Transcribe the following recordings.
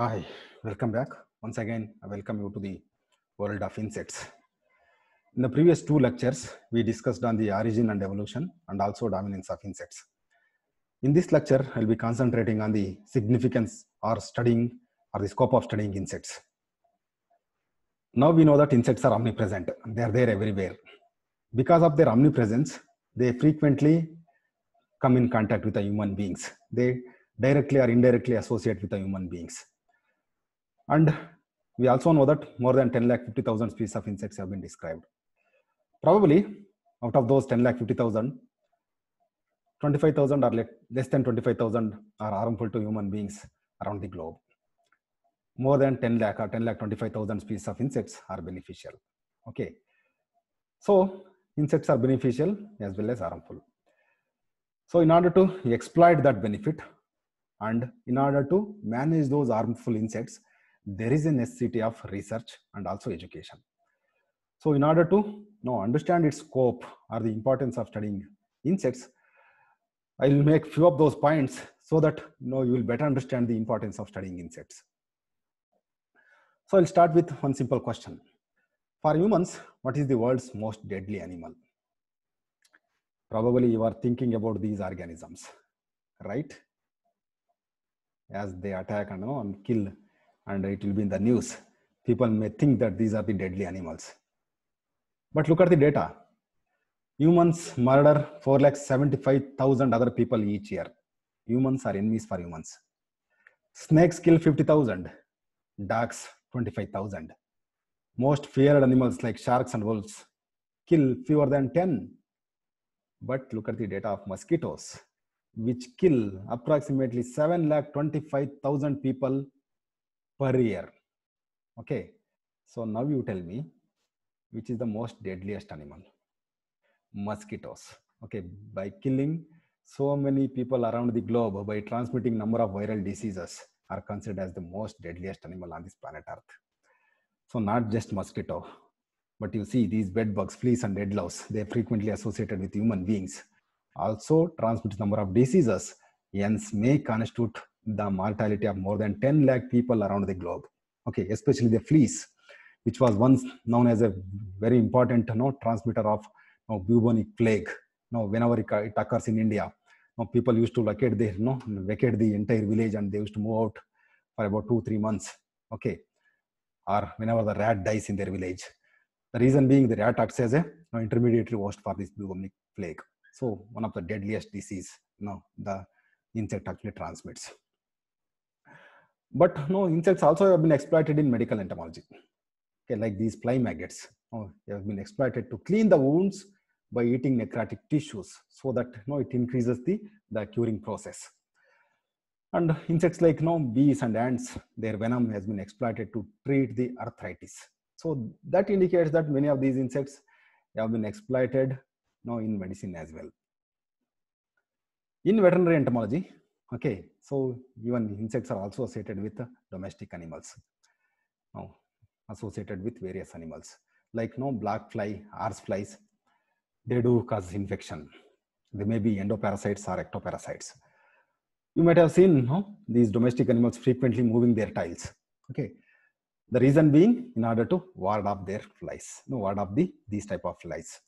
Hi, welcome back. Once again, I welcome you to the world of insects. In the previous two lectures, we discussed on the origin and evolution and also dominance of insects. In this lecture, I'll be concentrating on the significance or studying or the scope of studying insects. Now we know that insects are omnipresent. They are there everywhere. Because of their omnipresence, they frequently come in contact with the human beings. They directly or indirectly associate with the human beings. And we also know that more than 10 lakh 50,000 species of insects have been described. Probably out of those 10 lakh 50,000, 25,000 or less than 25,000 are harmful to human beings around the globe. More than 10 lakh or 10 lakh 25,000 species of insects are beneficial. Okay. So insects are beneficial as well as harmful. So in order to exploit that benefit and in order to manage those harmful insects, there is a necessity of research and also education. So in order to know understand its scope or the importance of studying insects, I will make few of those points so that you know you will better understand the importance of studying insects. So I'll start with one simple question. For humans, what is the world's most deadly animal? Probably you are thinking about these organisms, right? As they attack and, you know, and kill and it will be in the news people may think that these are the deadly animals but look at the data humans murder 4 lakh 75000 other people each year humans are enemies for humans snakes kill 50000 dogs 25000 most feared animals like sharks and wolves kill fewer than 10 but look at the data of mosquitoes which kill approximately 7 lakh 25000 people per year. Okay, so now you tell me which is the most deadliest animal? Mosquitoes. Okay, by killing so many people around the globe by transmitting number of viral diseases are considered as the most deadliest animal on this planet Earth. So not just mosquito, but you see these bed bugs, fleas, and deadlouse, they're frequently associated with human beings. Also transmit number of diseases. Hence may constitute the mortality of more than 10 lakh people around the globe. Okay, especially the fleas, which was once known as a very important you know, transmitter of you know, bubonic plague. You know, whenever it occurs in India, you know, people used to vacate the, you know, vacate the entire village and they used to move out for about two, three months. Okay, or whenever the rat dies in their village. The reason being the rat acts as a you intermediary host for this bubonic plague. So one of the deadliest disease, you know, the insect actually transmits. But no, insects also have been exploited in medical entomology. Okay, like these fly maggots. Oh, they have been exploited to clean the wounds by eating necrotic tissues so that you know, it increases the, the curing process. And insects like you know, bees and ants, their venom has been exploited to treat the arthritis. So that indicates that many of these insects have been exploited you in medicine as well. In veterinary entomology, Okay, so even insects are also associated with domestic animals. Now, associated with various animals like you no know, black fly, arse flies, they do cause infection. They may be endoparasites or ectoparasites. You might have seen no? these domestic animals frequently moving their tiles. Okay, the reason being in order to ward off their flies, you no know, ward off the these type of flies.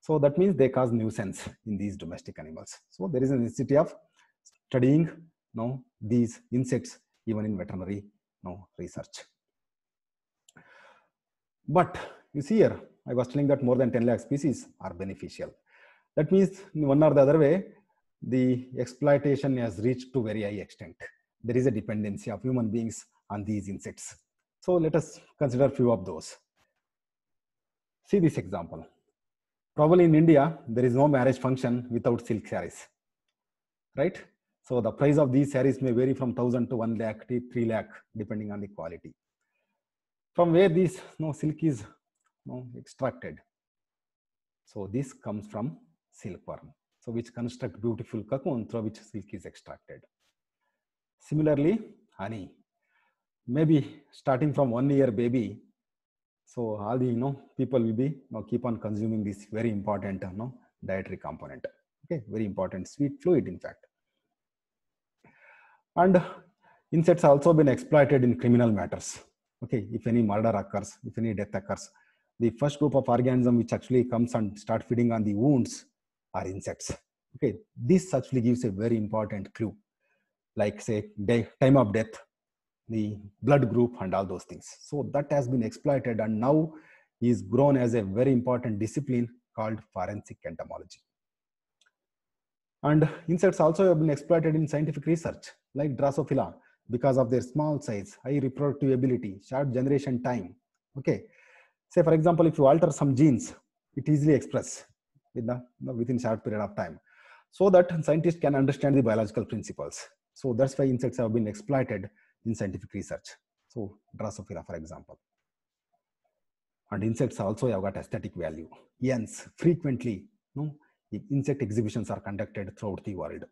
So that means they cause nuisance in these domestic animals. So there is a necessity of studying now these insects even in veterinary now research. But you see here, I was telling that more than 10 lakh species are beneficial. That means one or the other way, the exploitation has reached to very high extent. There is a dependency of human beings on these insects. So let us consider few of those. See this example. Probably in India, there is no marriage function without silk sarees, right? So the price of these sarees may vary from 1000 to 1 lakh to 3 lakh, depending on the quality. From where this you no know, silk is you know, extracted. So this comes from silkworm. So which construct beautiful cocoon through which silk is extracted. Similarly, honey, maybe starting from one year baby. So all the you know people will be you know, keep on consuming this very important you know, dietary component. Okay, very important sweet fluid in fact and insects also been exploited in criminal matters okay if any murder occurs if any death occurs the first group of organism which actually comes and start feeding on the wounds are insects okay this actually gives a very important clue like say day, time of death the blood group and all those things so that has been exploited and now is grown as a very important discipline called forensic entomology and insects also have been exploited in scientific research like Drosophila because of their small size, high reproductive ability, short generation time. Okay. Say, for example, if you alter some genes, it easily express in the, within short period of time. So that scientists can understand the biological principles. So that's why insects have been exploited in scientific research. So Drosophila, for example. And insects also have got aesthetic value. Hence, frequently, you no, know, insect exhibitions are conducted throughout the world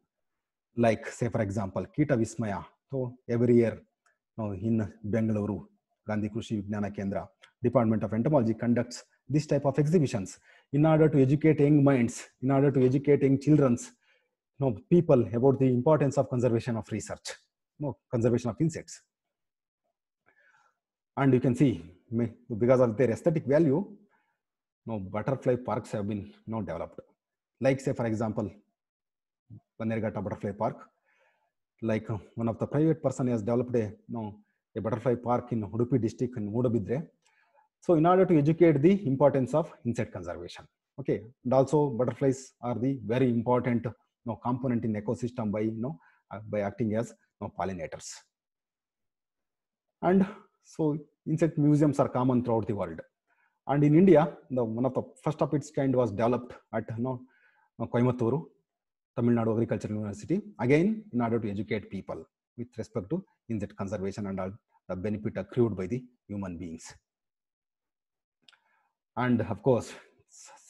like say for example Kita Vismaya. So every year now in Bengaluru, Gandhi Krushi Vignana Kendra, Department of Entomology conducts this type of exhibitions in order to educate young minds, in order to educate young children's you know, people about the importance of conservation of research, you know, conservation of insects. And you can see because of their aesthetic value, you know, butterfly parks have been you know, developed. Like say for example, Banerghatta Butterfly Park. Like uh, one of the private person has developed a, you know, a butterfly park in Udupi district in Udabidre. So in order to educate the importance of insect conservation. Okay, and also butterflies are the very important you know, component in ecosystem by, you know, uh, by acting as you know, pollinators. And so insect museums are common throughout the world. And in India, the one of the first of its kind was developed at you know, Coimbatore Tamil Nadu Agricultural University, again in order to educate people with respect to insect conservation and all the benefit accrued by the human beings. And of course,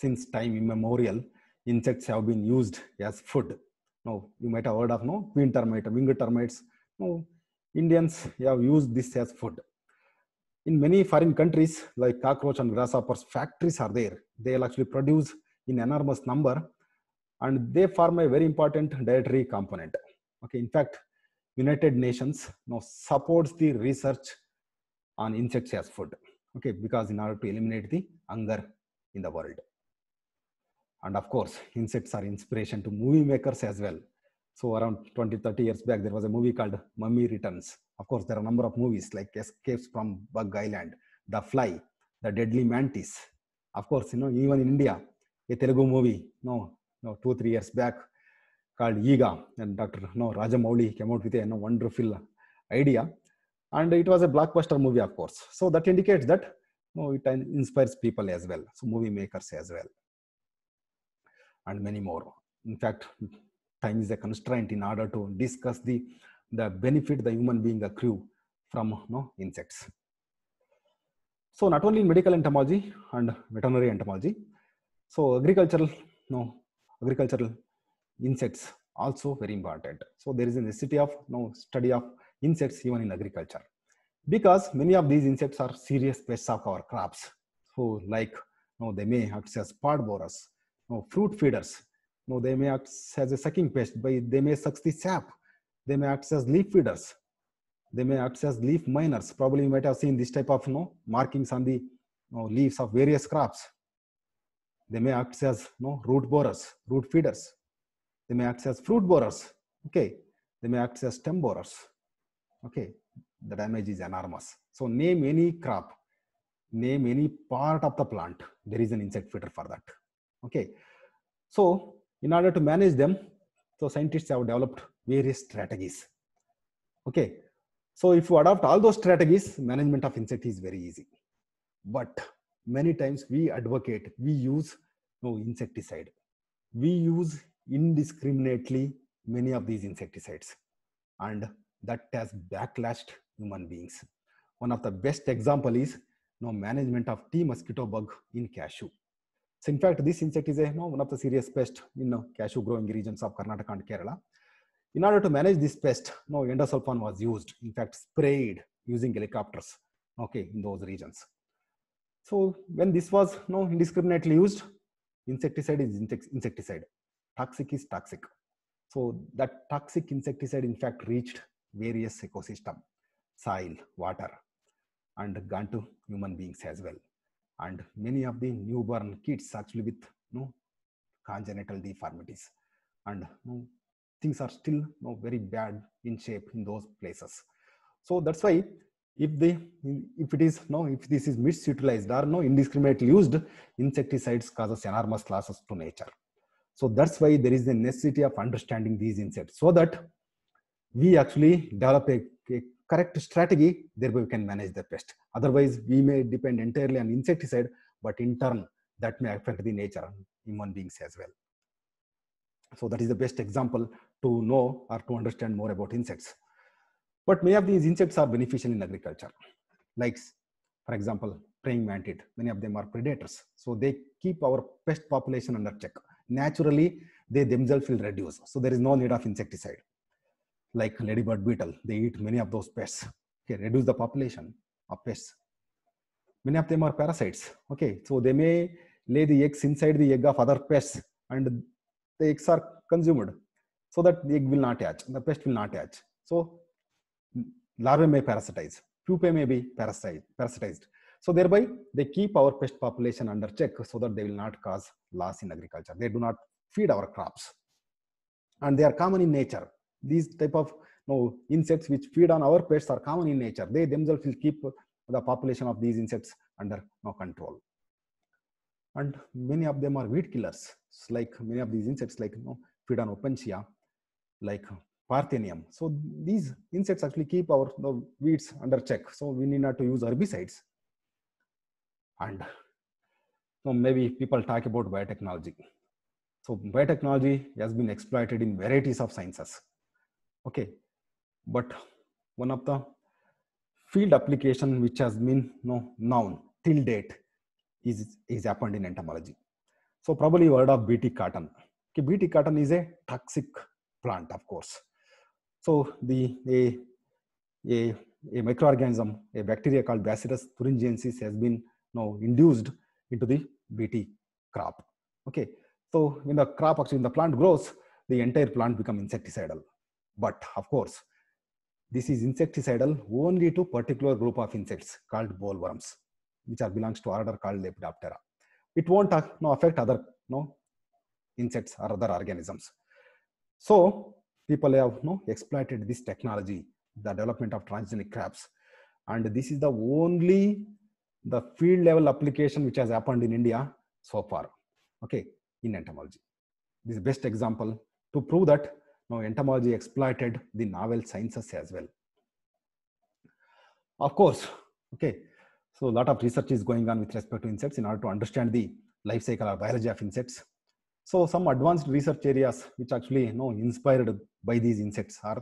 since time immemorial, insects have been used as food. Now, you might have heard of no queen termite, winged termites. No, Indians have used this as food. In many foreign countries, like cockroach and grasshoppers, factories are there. They'll actually produce in enormous number and they form a very important dietary component okay in fact united nations now supports the research on insects as food okay because in order to eliminate the hunger in the world and of course insects are inspiration to movie makers as well so around 20 30 years back there was a movie called mummy returns of course there are a number of movies like escapes from bug island the fly the deadly mantis of course you know even in india a telugu movie you no know, know, two, three years back called Yiga And Dr. No know, Rajamouli came out with a you know, wonderful idea. And it was a blockbuster movie, of course. So that indicates that you know, it inspires people as well. So movie makers as well. And many more. In fact, time is a constraint in order to discuss the, the benefit the human being accrue from you know, insects. So not only in medical entomology and veterinary entomology, so agricultural you know, agricultural insects also very important. So there is a necessity of no study of insects even in agriculture because many of these insects are serious pests of our crops. So like you know, they may act as pod borers, you know, fruit feeders, you know, they may act as a sucking pest, but they may suck the sap, they may act as leaf feeders, they may act as leaf miners. Probably you might have seen this type of you know, markings on the you know, leaves of various crops. They may act as you know, root borers, root feeders. They may act as fruit borers. Okay. They may act as stem borers. Okay. The damage is enormous. So name any crop, name any part of the plant. There is an insect feeder for that. Okay. So in order to manage them, so scientists have developed various strategies. Okay. So if you adopt all those strategies, management of insect is very easy. But many times we advocate we use no insecticide we use indiscriminately many of these insecticides and that has backlashed human beings one of the best example is no management of t mosquito bug in cashew so in fact this insect is a, no one of the serious pest in no cashew growing regions of karnataka and kerala in order to manage this pest no endosulfan was used in fact sprayed using helicopters okay in those regions so when this was you no know, indiscriminately used, insecticide is insecticide, toxic is toxic. So that toxic insecticide in fact reached various ecosystem, soil, water, and gone to human beings as well. And many of the newborn kids actually with you know, congenital deformities and you know, things are still you know, very bad in shape in those places. So that's why if they if it is no if this is misutilized or no indiscriminately used insecticides causes enormous losses to nature so that's why there is a necessity of understanding these insects so that we actually develop a, a correct strategy thereby we can manage the pest otherwise we may depend entirely on insecticide but in turn that may affect the nature human beings as well so that is the best example to know or to understand more about insects but many of these insects are beneficial in agriculture. Like, for example, praying mantid. Many of them are predators. So they keep our pest population under check. Naturally, they themselves will reduce. So there is no need of insecticide. Like ladybird beetle, they eat many of those pests. Okay, reduce the population of pests. Many of them are parasites. Okay, so they may lay the eggs inside the egg of other pests and the eggs are consumed so that the egg will not hatch, the pest will not hatch. So larvae may parasitize, pupae may be parasitized. So thereby they keep our pest population under check so that they will not cause loss in agriculture. They do not feed our crops. And they are common in nature. These type of you know, insects which feed on our pests are common in nature. They themselves will keep the population of these insects under you no know, control. And many of them are weed killers. It's like many of these insects like you know, feed on opensia, like Parthenium. So these insects actually keep our weeds under check. So we need not to use herbicides. And so maybe people talk about biotechnology. So biotechnology has been exploited in varieties of sciences. Okay, but one of the field application which has been known till date is, is happened in entomology. So probably you heard of BT cotton. Okay, BT cotton is a toxic plant, of course. So the a, a, a microorganism, a bacteria called Bacillus thuringiensis has been now induced into the BT crop. Okay, so when the crop actually in the plant grows, the entire plant become insecticidal. But of course, this is insecticidal only to particular group of insects called bollworms, which are belongs to order called Lepidoptera. It won't uh, no, affect other no insects or other organisms. So people have you know, exploited this technology, the development of transgenic crops. And this is the only the field level application which has happened in India so far, okay, in entomology. This is best example to prove that now entomology exploited the novel sciences as well. Of course, okay, so a lot of research is going on with respect to insects in order to understand the life cycle or biology of insects. So some advanced research areas which actually you know inspired by these insects are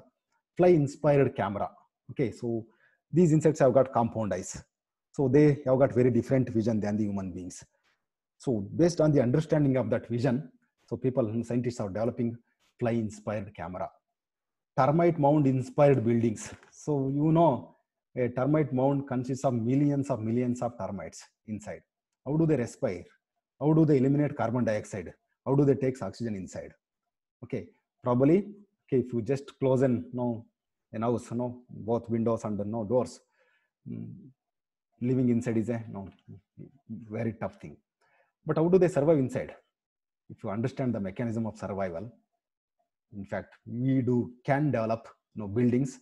fly inspired camera okay so these insects have got compound eyes so they have got very different vision than the human beings so based on the understanding of that vision so people and scientists are developing fly inspired camera termite mound inspired buildings so you know a termite mound consists of millions of millions of termites inside how do they respire how do they eliminate carbon dioxide how do they take oxygen inside okay probably okay if you just close in no in house no both windows and no doors mm, living inside is a no very tough thing but how do they survive inside if you understand the mechanism of survival in fact we do can develop you know, buildings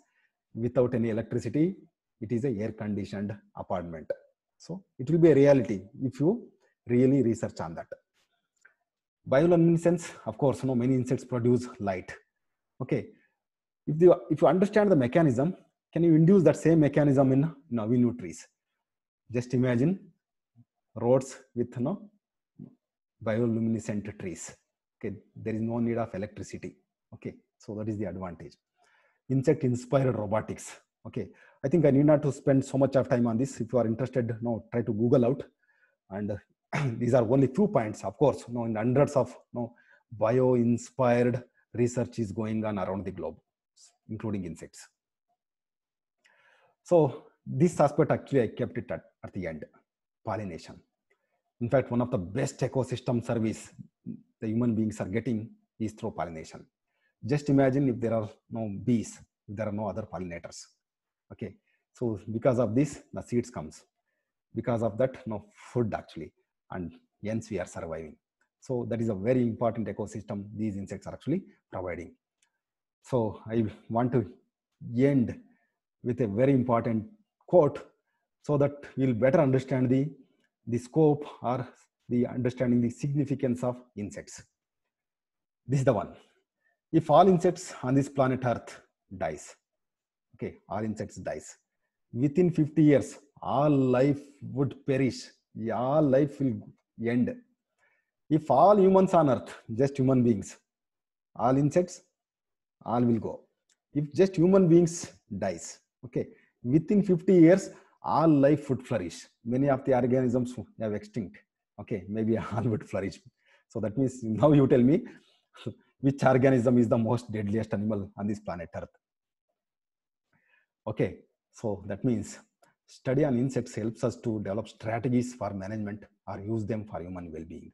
without any electricity it is a air conditioned apartment so it will be a reality if you really research on that bioluminescence of course you know many insects produce light okay if you if you understand the mechanism can you induce that same mechanism in navinyu trees just imagine roads with you no know, bioluminescent trees okay there is no need of electricity okay so that is the advantage insect inspired robotics okay i think i need not to spend so much of time on this if you are interested no try to google out and these are only few points of course you no know, in hundreds of you no know, bio inspired research is going on around the globe, including insects. So this aspect actually I kept it at, at the end, pollination. In fact, one of the best ecosystem service the human beings are getting is through pollination. Just imagine if there are no bees, if there are no other pollinators. Okay, so because of this, the seeds comes. Because of that, no food actually, and hence we are surviving. So that is a very important ecosystem these insects are actually providing. So I want to end with a very important quote so that we'll better understand the, the scope or the understanding the significance of insects. This is the one. If all insects on this planet Earth dies, okay, all insects dies, within 50 years, all life would perish, all life will end if all humans on earth just human beings all insects all will go if just human beings dies okay within 50 years all life would flourish many of the organisms have extinct okay maybe all would flourish so that means now you tell me which organism is the most deadliest animal on this planet earth okay so that means study on insects helps us to develop strategies for management or use them for human well-being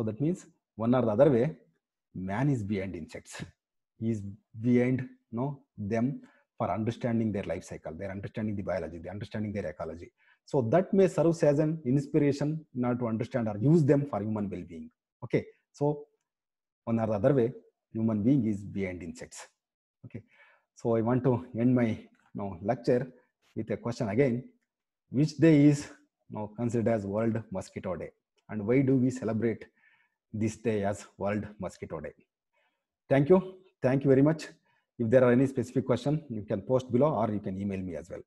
so that means one or the other way, man is behind insects. He is behind you no know, them for understanding their life cycle, they're understanding the biology, they're understanding their ecology. So that may serve as an inspiration not to understand or use them for human well-being. Okay. So one or the other way, human being is behind insects. Okay. So I want to end my you know, lecture with a question again. Which day is you now considered as World Mosquito Day? And why do we celebrate this day as World Mosquito Day. Thank you. Thank you very much. If there are any specific question, you can post below or you can email me as well.